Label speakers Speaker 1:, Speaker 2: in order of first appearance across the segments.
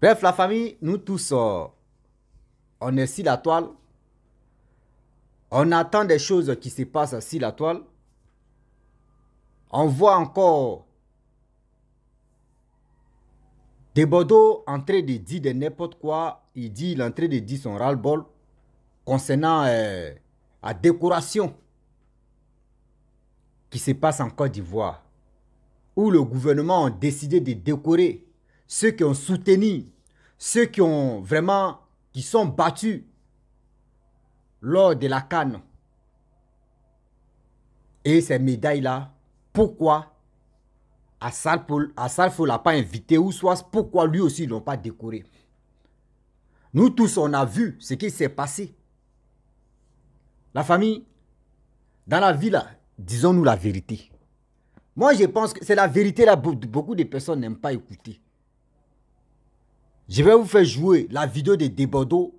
Speaker 1: Bref, la famille, nous tous, euh, on est sur la toile. On attend des choses qui se passent sur la toile. On voit encore des Bordeaux en train de dire de n'importe quoi. Il dit, l'entrée est en de dire son ras-le-bol concernant euh, la décoration qui se passe en Côte d'Ivoire, où le gouvernement a décidé de décorer ceux qui ont soutenu, ceux qui ont vraiment, qui sont battus lors de la canne. Et ces médailles-là, pourquoi à ne l'a pas invité ou soit pourquoi lui aussi ne l'ont pas décoré Nous tous, on a vu ce qui s'est passé. La famille, dans la vie, disons-nous la vérité. Moi, je pense que c'est la vérité là beaucoup de personnes n'aiment pas écouter. Je vais vous faire jouer la vidéo de Debodo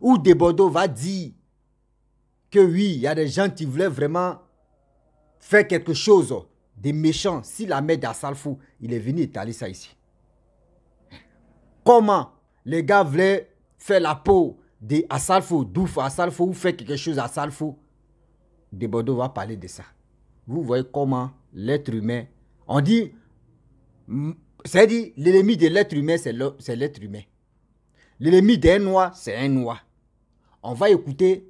Speaker 1: où Debodo va dire que oui, il y a des gens qui voulaient vraiment faire quelque chose de méchant. Si la mère d'Assalfou, il est venu étaler ça ici. Comment les gars voulaient faire la peau d'Assalfou, d'Ouf Assalfou, ou faire quelque chose à Assalfou Debodo va parler de ça. Vous voyez comment l'être humain, on dit c'est-à-dire, l'ennemi de l'être humain, c'est l'être humain. L'ennemi d'un noir, c'est un noir. On va écouter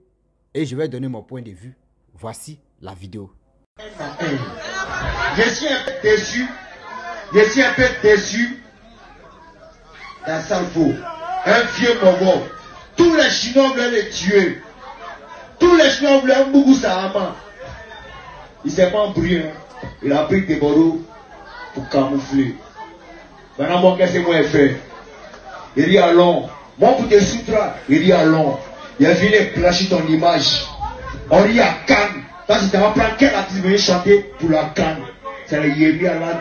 Speaker 1: et je vais donner mon point de vue. Voici la vidéo. Je suis un peu déçu. Je suis un peu déçu.
Speaker 2: D'un salvo. Un vieux mongol. Tous les Chinois voulaient les tuer. Tous les Chinois veulent Bougou main. Il s'est pas embrouillé. Hein. Il a pris des boros pour camoufler. Maintenant, mon qu'est-ce que moi fait Il dit allons. Moi pour te sutra, il dit allons. Il a fini placer ton image. On dit à Cannes. Parce que tu vas prendre quel artiste venir chanter pour la Cannes. C'est le Yemi Alade,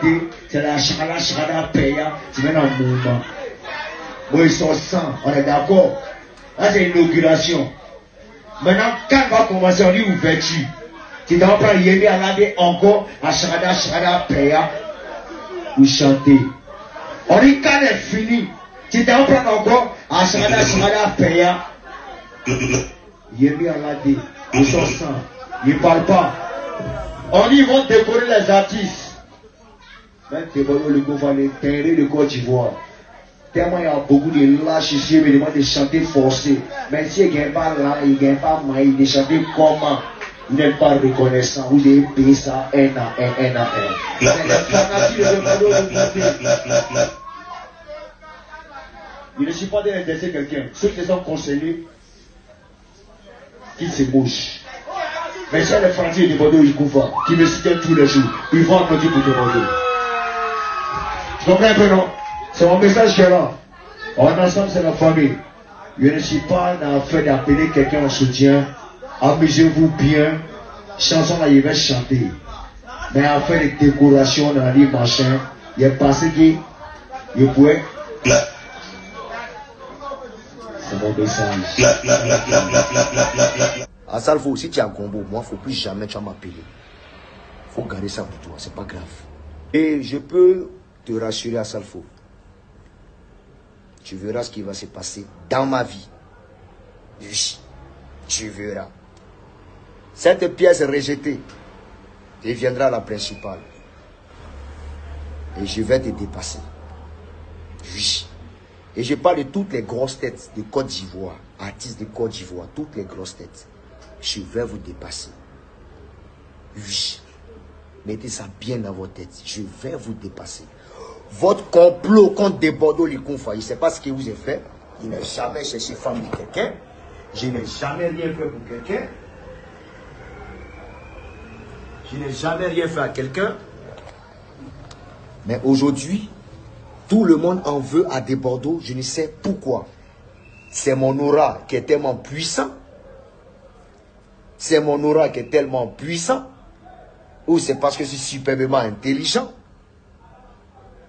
Speaker 2: c'est la Shada Shara Peya, c'est dans un mouvement. Moi ils sont sans, on est d'accord. Là, c'est l'inauguration. Maintenant, Cannes va commencer, on dit ouverture. Tu vas prendre Yemi Alade encore, à Shada Shara Peya, pour chanter. On Orika est fini. Tu t'en prends encore à Samada Samada Paya. Yemi Allah dit, ils sont sans, ils ne parlent pas. On y va décorer les artistes. Même Tébolo le gouvernement, les de Côte d'Ivoire. Tellement il y a beaucoup de lâches ici, mais demandent de chanter forcé. Mais si il ne a pas là, il ne a pas mal, il ne chante comment n'est pas reconnaissant. Vous devez payer ça un à un, un à un. La, ne suffit pas d'intéresser quelqu'un. Ceux qui sont conseillés, qu'ils se bougent. Mais c'est les Français de Bordeaux, ils couvrent, qui me soutiennent tous les jours. Ils vont applaudir pour de Bordeaux. Tu comprends un peu, non C'est mon message qui est là. est ensemble, c'est la famille. Je ne suis pas dans le fait d'appeler quelqu'un en soutien Amusez-vous bien. Chanson là, il va chanter. Mais après les décorations dans les machins, il est passé qui Il pouvait. C'est mon message.
Speaker 3: À si tu as combo, moi, il ne faut plus jamais tu faut garder ça pour toi, ce n'est pas grave. Et je peux te rassurer à Tu verras ce qui va se passer dans ma vie. tu verras. Cette pièce rejetée deviendra la principale. Et je vais te dépasser. Oui. Et je parle de toutes les grosses têtes de Côte d'Ivoire, artistes de Côte d'Ivoire, toutes les grosses têtes. Je vais vous dépasser. Oui. Mettez ça bien dans vos têtes. Je vais vous dépasser. Votre complot contre des Bordeaux confins. il ne sait pas ce que vous avez fait. Il n'a jamais cherché femme de quelqu'un. Je n'ai jamais rien fait pour quelqu'un. Je n'ai jamais rien fait à quelqu'un. Mais aujourd'hui, tout le monde en veut à des Bordeaux. Je ne sais pourquoi. C'est mon aura qui est tellement puissant. C'est mon aura qui est tellement puissant. Ou c'est parce que je suis superbement intelligent.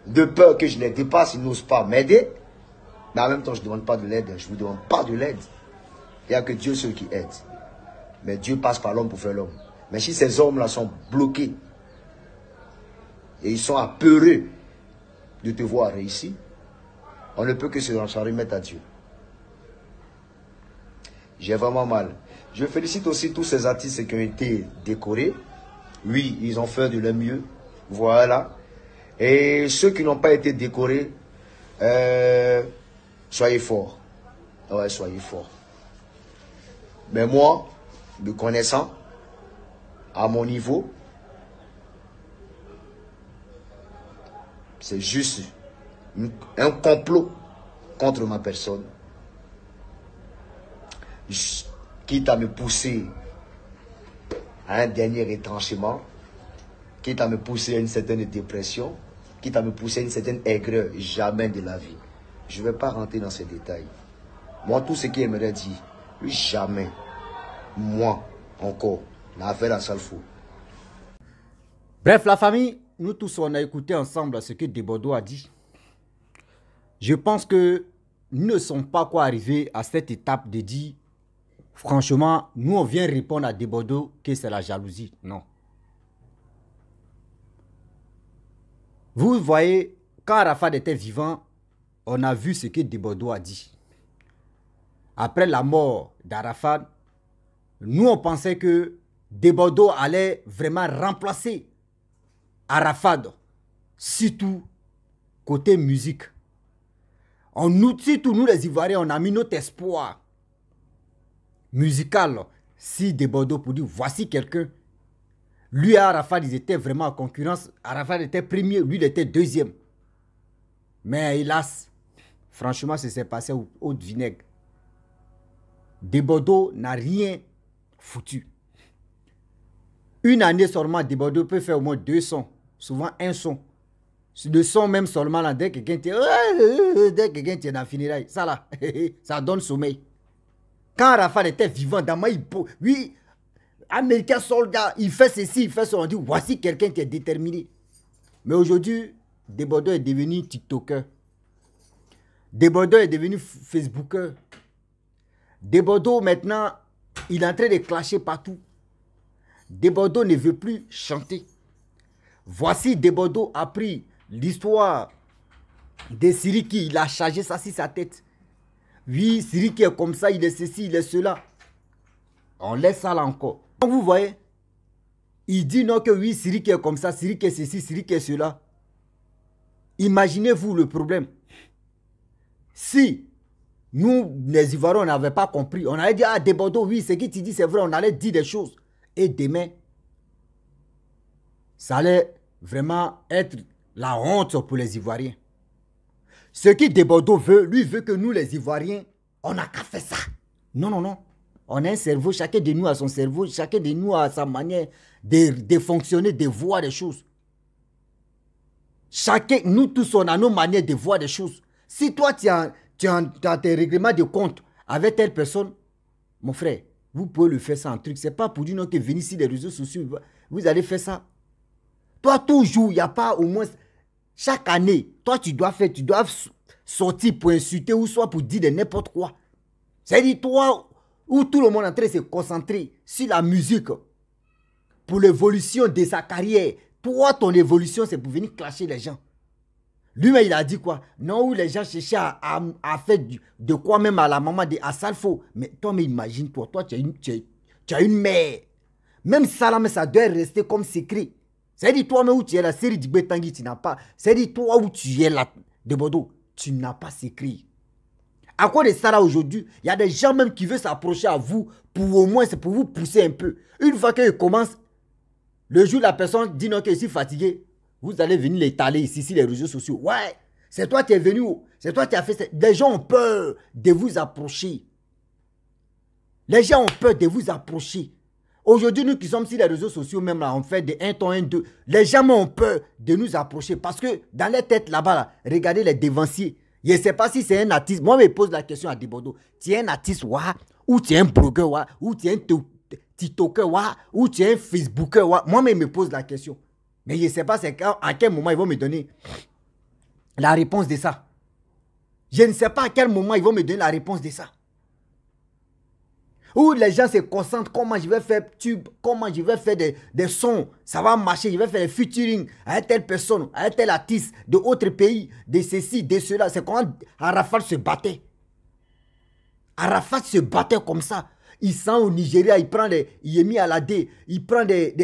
Speaker 3: De peur que je les dépasse, ils n'osent pas m'aider. Mais en même temps, je ne demande pas de l'aide. Je ne vous demande pas de l'aide. Il n'y a que Dieu seul qui aide. Mais Dieu passe par l'homme pour faire l'homme. Mais si ces hommes-là sont bloqués et ils sont apeurés de te voir réussir, on ne peut que se remettre à Dieu. J'ai vraiment mal. Je félicite aussi tous ces artistes qui ont été décorés. Oui, ils ont fait de leur mieux. Voilà. Et ceux qui n'ont pas été décorés, euh, soyez forts. Ouais, soyez forts. Mais moi, me connaissant, à mon niveau. C'est juste un complot contre ma personne. quitte à me pousser à un dernier étranchement quitte à me pousser à une certaine dépression, quitte à me pousser à une certaine aigreur, jamais de la vie. Je ne vais pas rentrer dans ces détails. Moi, tout ce qui aimerait dire, jamais,
Speaker 1: moi encore, Bref, la famille, nous tous, on a écouté ensemble ce que Debordeaux a dit. Je pense que nous ne sommes pas quoi arrivés à cette étape de dire, franchement, nous, on vient répondre à Debordeaux que c'est la jalousie. Non. Vous voyez, quand Arafat était vivant, on a vu ce que Debordeaux a dit. Après la mort d'Arafat, nous, on pensait que bordeaux allait vraiment remplacer Arafat, surtout côté musique. On nous, surtout nous les Ivoiriens, on a mis notre espoir musical si bordeaux pour dire voici quelqu'un. Lui et Arafat, ils étaient vraiment en concurrence. Arafat était premier, lui il était deuxième. Mais hélas, franchement, ça s'est passé au, de vinaigre. Bordeaux n'a rien foutu. Une année seulement, Debordo peut faire au moins deux sons, souvent un son. Deux son même seulement, dès que quelqu'un te... Euh, dès que quelqu'un dans la ça là, ça donne sommeil. Quand Rafa était vivant, dans il, oui, américain soldat, il fait ceci, il fait ça. on dit, voici quelqu'un qui est déterminé. Mais aujourd'hui, Debordeur est devenu TikToker. Debordeur est devenu Facebooker. Debordeur, maintenant, il est en train de clasher partout. Debordo ne veut plus chanter. Voici, Debordo a pris l'histoire de Siriki, il a chargé ça sur sa tête. Oui, Siriki est comme ça, il est ceci, il est cela. On laisse ça là encore. Donc vous voyez, il dit non que oui, Siriki est comme ça, Siriki est ceci, Siriki est cela. Imaginez-vous le problème. Si nous, les Ivoiriens, on n'avait pas compris, on allait dire, ah, Debordo, oui, ce qui tu dis, c'est vrai, on allait dire des choses et demain, ça allait vraiment être la honte pour les Ivoiriens. Ce que débordeau veut, lui veut que nous les Ivoiriens, on n'a qu'à faire ça. Non, non, non. On a un cerveau, chacun de nous a son cerveau, chacun de nous a sa manière de, fonctionner, de voir les choses. Chacun, nous tous, on a nos manières de voir les choses. Si toi, tu tu as tes règlements de compte avec telle personne, mon frère, vous pouvez le faire en truc. n'est pas pour dire non que venez ici des réseaux sociaux, vous allez faire ça. Toi, toujours, il n'y a pas au moins. Chaque année, toi, tu dois faire, tu dois sortir pour insulter ou soit pour dire n'importe quoi. C'est-à-dire, toi, où tout le monde est en train de se concentrer sur la musique pour l'évolution de sa carrière. Toi, ton évolution, c'est pour venir clasher les gens. Lui-même, il a dit quoi Non, où les gens cherchaient à, faire de quoi même à la maman de Assalfo. Mais toi, mais imagine-toi, toi, tu, as une, tu, as, une, mère. Même ça, mais ça doit rester comme secret. C'est-à-dire, toi-même où tu es la série du Betangui, tu n'as pas. C'est-à-dire, toi où tu es là, de tu n'as pas secret. À quoi de ça, aujourd'hui, il y a des gens même qui veulent s'approcher à vous pour au moins, c'est pour vous pousser un peu. Une fois qu'ils commencent, le jour, la personne dit non, je suis fatigué, vous allez venir l'étaler ici sur les réseaux sociaux. Ouais, c'est toi qui es venu. C'est toi qui as fait ça. Les gens ont peur de vous approcher. Les gens ont peur de vous approcher. Aujourd'hui, nous qui sommes sur les réseaux sociaux, même là, on fait des 1 ton 1, 2. Les gens ont peur de nous approcher parce que dans les têtes là-bas, regardez les dévanciers. Je ne sais pas si c'est un artiste. Moi, je me pose la question à Dibodo. Tu es un artiste, ou tu es un blogueur, ou tu es un TikToker, ou tu es un Facebooker. Moi, je me pose la question. Mais je ne sais pas à quel moment ils vont me donner la réponse de ça. Je ne sais pas à quel moment ils vont me donner la réponse de ça. Où les gens se concentrent, comment je vais faire tube, comment je vais faire des, sons, ça va marcher, je vais faire des featuring à telle personne, à tel artiste de pays, de ceci, de cela. C'est comment Arafat se battait. Arafat se battait comme ça. Il sent au Nigeria, il prend des. Il est mis à la D, il prend des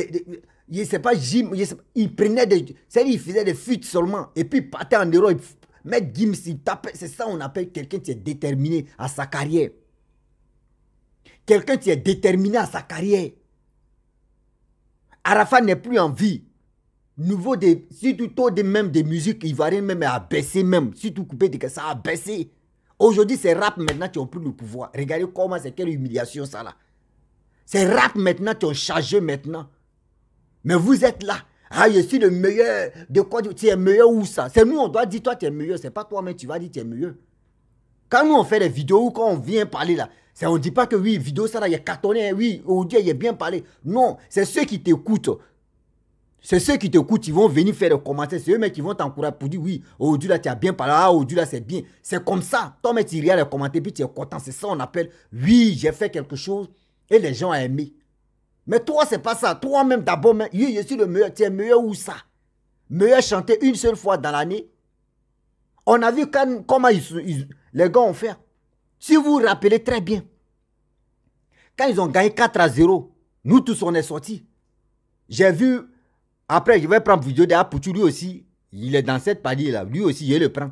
Speaker 1: pas, gym, il prenait des. cest il faisait des fuites seulement. Et puis, il partait en Europe. mettre Gims, il C'est ça, qu'on appelle quelqu'un qui est déterminé à sa carrière. Quelqu'un qui est déterminé à sa carrière. Arafat n'est plus en vie. Nouveau, des... surtout taux de même des musiques il va rien même à baisser même. Surtout coupé de que ça a baissé. Aujourd'hui, c'est rap maintenant qui ont pris le pouvoir. Regardez comment c'est quelle humiliation ça là. C'est rap maintenant qui ont chargé maintenant. Mais vous êtes là. Ah, je suis le meilleur. De quoi tu es meilleur ou ça C'est nous, on doit dire, toi, tu es meilleur. C'est pas toi, mais tu vas dire, tu es meilleur. Quand nous, on fait des vidéos, ou quand on vient parler là, on ne dit pas que oui, vidéo, ça là, il est cartonné, hein, oui, Dieu il est bien parlé. Non, c'est ceux qui t'écoutent. C'est ceux qui t'écoutent, ils vont venir faire des commentaires. C'est eux mais qui vont t'encourager pour dire oui, Dieu là, tu as bien parlé, ah, Dieu là, c'est bien. C'est comme ça. Toi, mais tu regardes les commentaires, puis tu es content. C'est ça, on appelle oui, j'ai fait quelque chose et les gens ont aimé. Mais toi, c'est pas ça. Toi-même, d'abord, je suis le meilleur. Tu es meilleur où ça Meilleur chanter une seule fois dans l'année. On a vu comment les gars ont fait. Si vous vous rappelez très bien, quand ils ont gagné 4 à 0, nous tous, on est sortis. J'ai vu, après, je vais prendre vidéo d'Apoutou, lui aussi. Il est dans cette palier-là. Lui aussi, je le prends.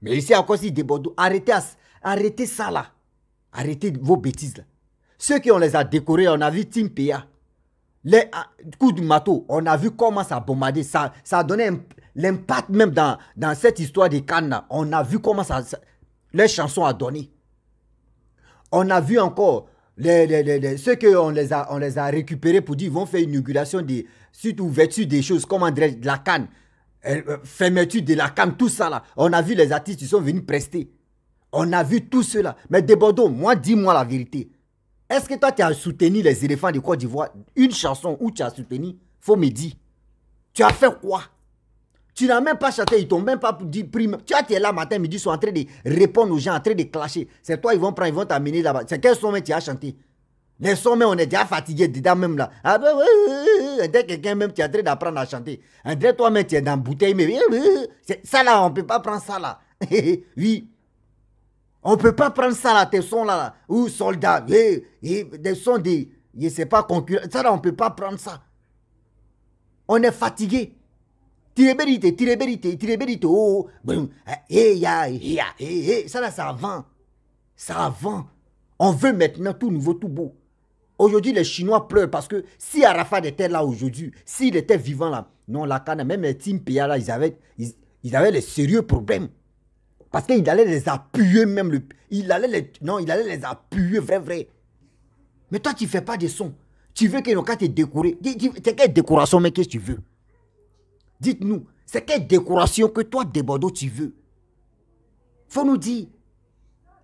Speaker 1: Mais ici, encore, si de arrêtez, arrêtez ça là. Arrêtez vos bêtises là. Ceux qui on les a décorés, on a vu Tim Les ah, coups du mato, on a vu comment ça a bombardé. Ça, ça a donné l'impact même dans, cette histoire des Cannes. On a vu comment ça, les chansons a donné. On a vu encore les, les, ceux qu'on les a, on les a récupérés pour dire qu'ils vont faire une inauguration des suite ouverture des choses, comme André de la Cannes, euh, fermeture de la canne, tout ça là. On a vu les artistes qui sont venus prester. On a vu tout cela. Mais Bordeaux, moi, dis-moi la vérité. Est-ce que toi, tu as soutenu les éléphants de Côte d'Ivoire Une chanson où tu as soutenu, faut me dire. Tu as fait quoi Tu n'as même pas chanté, ils t'ont même pas dit prime. Tu as été là matin, midi, ils sont en train de répondre aux gens, en train de clasher. C'est toi, ils vont prendre, ils vont t'amener là-bas. C'est quel sommet tu as chanté les sommets, on est déjà fatigué dedans même là. Ah ben, dès quelqu'un même, tu es en train d'apprendre à chanter. André, toi-même, tu es dans la bouteille, mais ça là, on ne peut pas prendre ça là. oui, on ne peut pas prendre ça là, tes sons là, ou soldats, eh, eh, des sons de, je sais pas, concurrents. Ça on ne peut pas prendre ça. On est fatigué. oh, oh eh, eh, ya, ça là, ça avant. Ça avant. On veut maintenant tout nouveau, tout beau. Aujourd'hui, les Chinois pleurent parce que si Arafat était là aujourd'hui, s'il était vivant là, non, la canne, même les Team là, ils avaient, ils, ils avaient les sérieux problèmes. Parce qu'il allait les appuyer même. Le, il allait les, non, il allait les appuyer, vrai, vrai. Mais toi, tu ne fais pas de son. Tu veux que nos cas te décorer. C'est quelle décoration, mais qu'est-ce que tu veux Dites-nous, c'est quelle décoration que toi, des tu veux faut nous dire.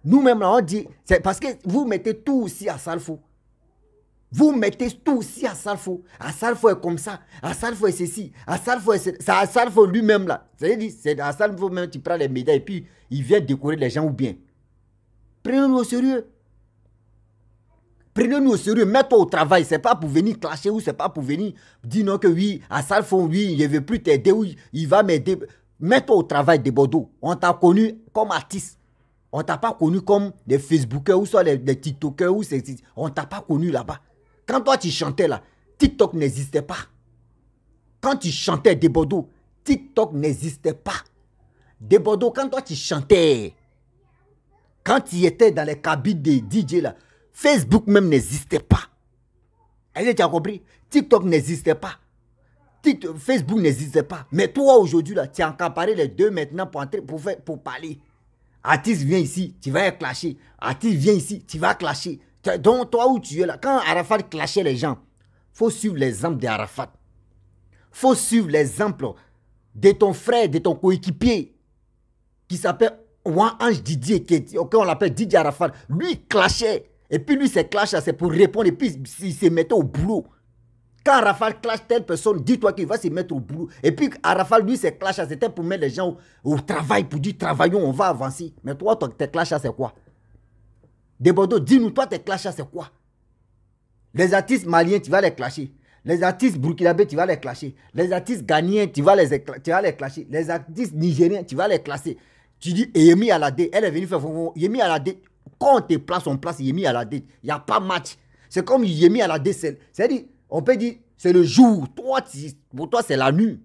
Speaker 1: Nous-mêmes, là, on dit. C'est parce que vous mettez tout aussi à Salfo. Vous mettez tout aussi à Salfo. À Salfo est comme ça. À Salfo est ceci. À Salfo est ceci. C'est à Salfo lui-même là. cest à c'est à Salfo même tu prends les médailles et puis il vient décorer les gens ou bien. Prenez-nous au sérieux. Prenez-nous au sérieux, mets-toi au travail. C'est pas pour venir clasher ou c'est pas pour venir dire non que oui, à Salfo, oui, je veux plus t'aider ou il va m'aider. Mets-toi au travail de Bordeaux. On t'a connu comme artiste. On t'a pas connu comme des Facebookers ou soit des, TikTokers ou c'est. On t'a pas connu là-bas. Quand toi tu chantais là, TikTok n'existait pas. Quand tu chantais des TikTok n'existait pas. Des quand toi tu chantais, quand tu étais dans les cabines des DJ là, Facebook même n'existait pas. Est-ce que tu as compris TikTok n'existait pas. Facebook n'existait pas. Mais toi aujourd'hui là, tu as encaparé les deux maintenant pour entrer, pour, faire, pour parler. Artiste vient ici, tu vas clasher. Artiste viens ici, tu vas clasher. Donc, toi où tu es là, quand Arafat clashait les gens, faut suivre l'exemple d'Arafat. faut suivre l'exemple de ton frère, de ton coéquipier, qui s'appelle Ange Didier, qui on l'appelle Didier Arafat. Lui, il clashait. Et puis, lui, se clashait, c'est pour répondre. Et puis, il se mettait au boulot. Quand Arafat clash telle personne, dis-toi qu'il va se mettre au boulot. Et puis, Arafat, lui, se clashait, c'était pour mettre les gens au, travail, pour dire travaillons, on va avancer. Mais toi, tes clash, c'est quoi de Bordeaux, dis-nous, toi, tes clashs, c'est quoi Les artistes maliens, tu vas les clasher. Les artistes burkinabés, tu vas les clasher. Les artistes ghaniens, tu vas les, les clasher. Les artistes nigériens, tu vas les classer. Tu dis, à la D, elle est venue faire Yemi D, quand on te place, on place Yemi D. Il n'y a pas match. C'est comme Yemi D. c'est-à-dire, on peut dire, c'est le jour. Toi, pour toi, c'est la nuit.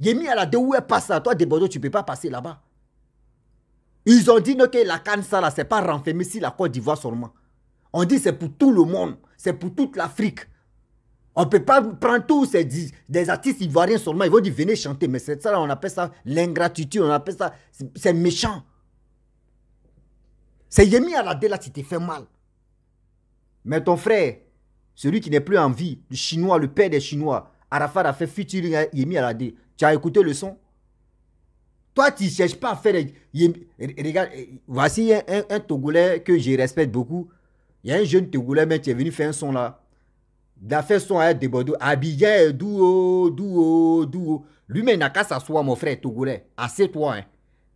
Speaker 1: Yemi la D, où est passé Toi, de Bordeaux, tu ne peux pas passer là-bas. Ils ont dit que la canne, ça, là, c'est pas renfermé si la Côte d'Ivoire seulement. On dit c'est pour tout le monde, c'est pour toute l'Afrique. On ne peut pas prendre tous ces des artistes ivoiriens seulement, ils vont dire venez chanter. Mais c'est ça, on appelle ça l'ingratitude, on appelle ça, c'est méchant. C'est Yemi Alade là, tu te fait mal. Mais ton frère, celui qui n'est plus en vie, le chinois, le père des chinois, Arafat a fait featuring Yemi Alade. Tu as écouté le son toi, tu ne cherches pas à faire. Regarde, eh, voici un, Togolais que je respecte beaucoup. Il y a un jeune Togolais, mais tu es venu faire un son là. Il a fait son à Bordeaux. Abidjan, douo, douo, douo. Lui-même, n'a qu'à s'asseoir, mon frère Togolais. Assez-toi. Hein.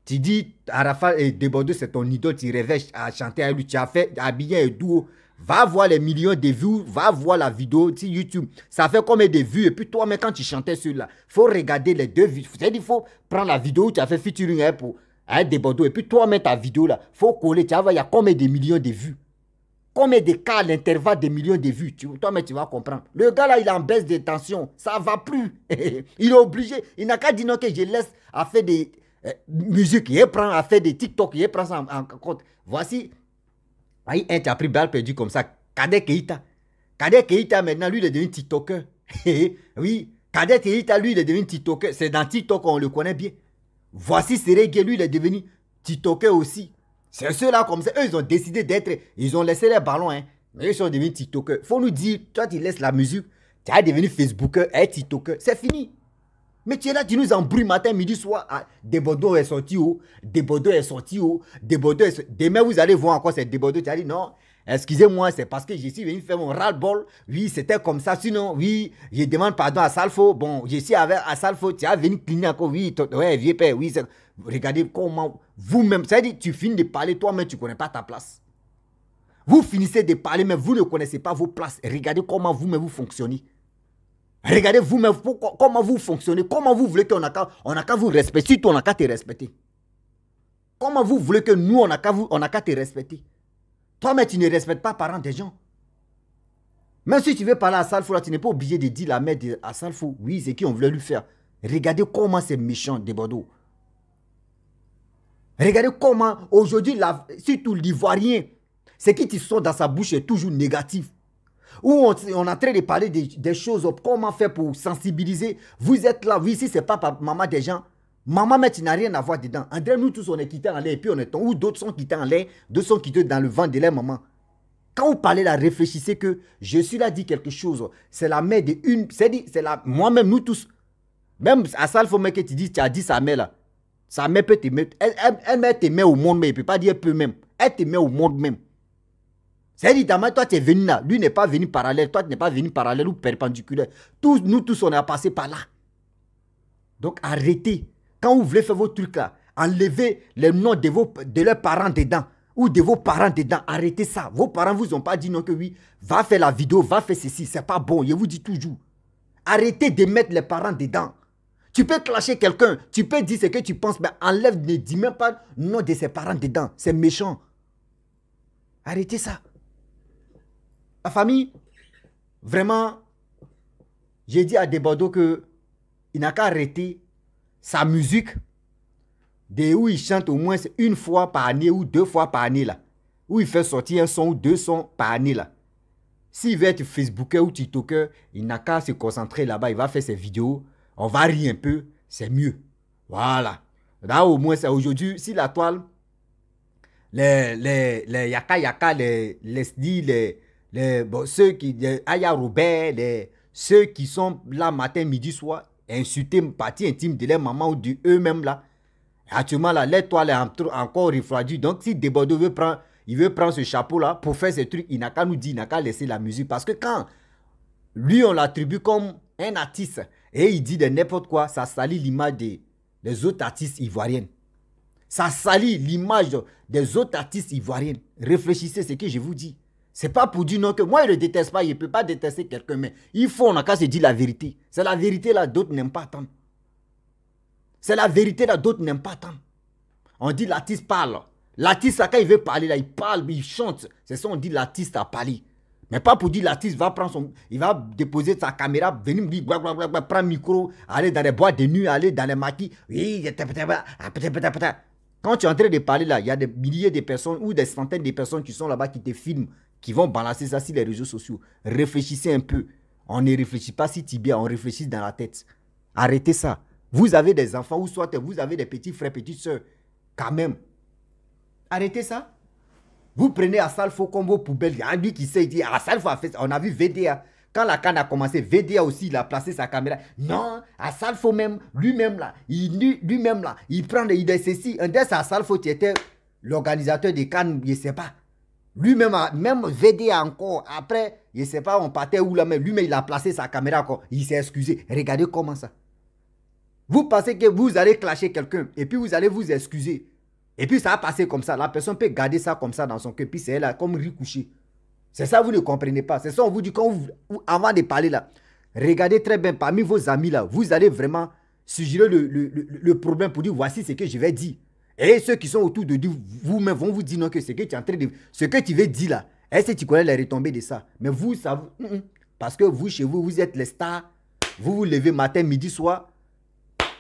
Speaker 1: Tu dis, Arafat et c'est ton idole, tu rêves à chanter à lui. Tu as fait Abidjan doux, oh. Va voir les millions de vues, va voir la vidéo sur YouTube. Ça fait combien de vues Et puis toi, mais quand tu chantais sur là faut regarder les deux vues. cest à il faut prendre la vidéo où tu as fait featuring hein, pour un hein, des Et puis toi, mais ta vidéo là, faut coller. Tu vas il y a combien de millions de vues Combien de cas à l'intervalle des millions de vues tu, Toi, mais tu vas comprendre. Le gars là, il est en baisse de tension. Ça va plus. il est obligé. Il n'a qu'à dire non je laisse à faire des euh, musiques. Il prend à faire des TikTok. Il prend ça en compte. Voici bah, il a tu as pris balle perdue comme ça. Kadek Keita. Kadek Keita, maintenant, lui, il est devenu TikToker. Eh, oui, Kadek Keita, lui, il est devenu TikToker. C'est dans TikTok qu'on le connaît bien. Voici Serege, lui, il est devenu TikToker aussi. C'est ceux-là comme ça. Eux, ils ont décidé d'être. Ils ont laissé les ballons, hein. Mais ils sont devenus TikTokers. Faut nous dire, toi, tu laisses la musique. Tu es devenu Facebooker et eh, TikToker. C'est fini. Mais tu es là, tu nous embrouilles matin, midi, soir. Ah, Debodo est sorti où oh. Debodo est sorti où oh. Demain, vous allez voir encore ces Debodo. Tu as dit non. Excusez-moi, c'est parce que je suis venu faire mon ras-le-bol. Oui, c'était comme ça. Sinon, oui, je demande pardon à Salfo. Bon, je suis avec à Salfo. Tu as venu cligner encore. Oui, vieux père. Oui, regardez comment vous-même. Ça veut dire, tu finis de parler toi-même, tu ne connais pas ta place. Vous finissez de parler, mais vous ne connaissez pas vos places. Regardez comment vous-même vous fonctionnez. Regardez vous-même comment vous fonctionnez, comment vous voulez qu'on a qu'à vous respecter, si toi on a qu'à te respecter. Comment vous voulez que nous on a qu'à te respecter. Toi même tu ne respectes pas parents des gens. Même si tu veux parler à Salfou, là, tu n'es pas obligé de dire la mère à Salfou. Oui, c'est qui on voulait lui faire. Regardez comment c'est méchant des Bordeaux. Regardez comment aujourd'hui, surtout l'Ivoirien, ce qui sort dans sa bouche est toujours négatif où on, est en train de parler des, choses, comment faire pour sensibiliser. Vous êtes là, vous ici, c'est papa, maman des gens. Maman, mais tu n'as rien à voir dedans. André, nous tous, on est quittés en l'air, et puis on est ou d'autres sont quittés en l'air, d'autres sont quittés dans le vent de l'air, maman. Quand vous parlez là, réfléchissez que je suis là dit quelque chose. C'est la mère de une, c'est la, moi-même, nous tous. Même à ça, il faut que tu dis, tu as dit sa mère là. Sa mère peut te mettre, elle, elle, elle, au monde, mais elle ne peut pas dire peut même. Elle te met au monde même. C'est évidemment, toi, tu es venu là. Lui n'est pas venu parallèle. Toi, tu n'es pas venu parallèle ou perpendiculaire. Tous, nous tous, on est passé par là. Donc, arrêtez. Quand vous voulez faire vos trucs là, enlevez le nom de, vos, de leurs parents dedans ou de vos parents dedans. Arrêtez ça. Vos parents vous ont pas dit non que oui, va faire la vidéo, va faire ceci. C'est pas bon. Je vous dis toujours. Arrêtez de mettre les parents dedans. Tu peux clasher quelqu'un, tu peux dire ce que tu penses, mais enlève, ne dis même pas le nom de ses parents dedans. C'est méchant. Arrêtez ça. La famille, vraiment, j'ai dit à Debordo que il n'a qu'à arrêter sa musique de où il chante au moins une fois par année ou deux fois par année là. Où il fait sortir un son ou deux sons par année là. S'il veut être Facebooker ou TikToker, il n'a qu'à se concentrer là-bas, il va faire ses vidéos, on va rire un peu, c'est mieux. Voilà. Là au moins c'est aujourd'hui, si la toile, les, les, les yaka yaka, les les, les, ceux qui, Aya Robert, ceux qui sont là matin, midi, soir, Insultés, partie intime de leur maman ou de eux-mêmes là. Actuellement, là, l'étoile est encore refroidie. Donc, si Debordo veut prendre, il veut prendre ce chapeau-là pour faire ce truc il n'a qu'à nous dire, il n'a qu'à laisser la musique. Parce que quand lui, on l'attribue comme un artiste et il dit de n'importe quoi, ça salit l'image des, autres artistes ivoiriennes. Ça salit l'image des autres artistes ivoiriennes. Réfléchissez ce que je vous dis. C'est pas pour dire non que moi, je le déteste pas, je ne peux pas détester quelqu'un, mais il faut, on a qu'à se dire la vérité. C'est la vérité là, d'autres n'aiment pas tant. C'est la vérité là, d'autres n'aiment pas tant. On dit l'artiste parle. L'artiste, quand il veut parler, là, il parle, il chante. C'est ça, on dit l'artiste a parlé. Mais pas pour dire l'artiste va prendre son. Il va déposer sa caméra, venir me dire, prendre micro, aller dans les bois de nuit, aller dans les maquis. Quand tu es en train de parler là, il y a des milliers de personnes ou des centaines de personnes qui sont là-bas qui te filment, qui vont balancer ça sur les réseaux sociaux. Réfléchissez un peu. On ne réfléchit pas si tibia, on réfléchit dans la tête. Arrêtez ça. Vous avez des enfants ou soit vous avez des petits frères, petites sœurs. Quand même. Arrêtez ça. Vous prenez Asalfo comme vos poubelles. Il y a un qui sait, il dit Assalfo ah, a fait ça. On a vu VDA. Quand la canne a commencé, VDA aussi, il a placé sa caméra. Non, Asalfo même, lui-même là, il lui-même là, il prend, il idées ceci. Un des Asalfo qui était l'organisateur des cannes, je ne sais pas. Lui-même, a même VD encore, après, je ne sais pas, on partait où là, mais lui-même, il a placé sa caméra encore. Il s'est excusé. Regardez comment ça. Vous pensez que vous allez clasher quelqu'un et puis vous allez vous excuser. Et puis ça a passé comme ça. La personne peut garder ça comme ça dans son cœur. Puis c'est là, comme recouché. C'est ça, vous ne comprenez pas. C'est ça, on vous dit quand avant de parler là. Regardez très bien, parmi vos amis là, vous allez vraiment suggérer le problème pour dire voici ce que je vais dire. Et ceux qui sont autour de vous-même vont vous dire non, que ce que tu es en train de. Ce que tu veux dire là, est-ce que tu connais les retombées de ça Mais vous, ça mm, mm. Parce que vous, chez vous, vous êtes les stars. Vous vous levez matin, midi, soir.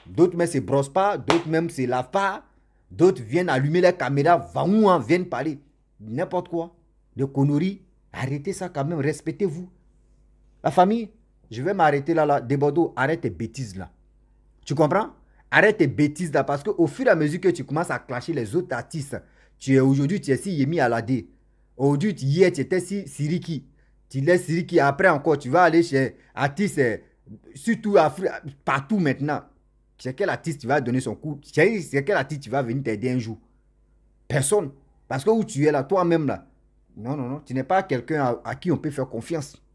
Speaker 1: D'autres même se brossent pas. D'autres même se lavent pas. D'autres viennent allumer la caméras, où hein, viennent parler. N'importe quoi. De conneries. Arrêtez ça quand même. Respectez-vous. La famille, je vais m'arrêter là, là. Des Bordeaux, arrête tes bêtises là. Tu comprends Arrête tes bêtises là parce qu'au fur et à mesure que tu commences à clasher les autres artistes, tu es aujourd'hui, tu es si Yemi Alade. Aujourd'hui, hier, tu étais si Siriki. Tu laisses Siriki. Après encore, tu vas aller chez artistes, euh, surtout partout maintenant. C'est quel artiste tu vas donner son coup C'est quel artiste tu vas venir t'aider un jour Personne. Parce que où tu es là, toi-même là. Non, non, non. Tu n'es pas quelqu'un à qui on peut faire confiance.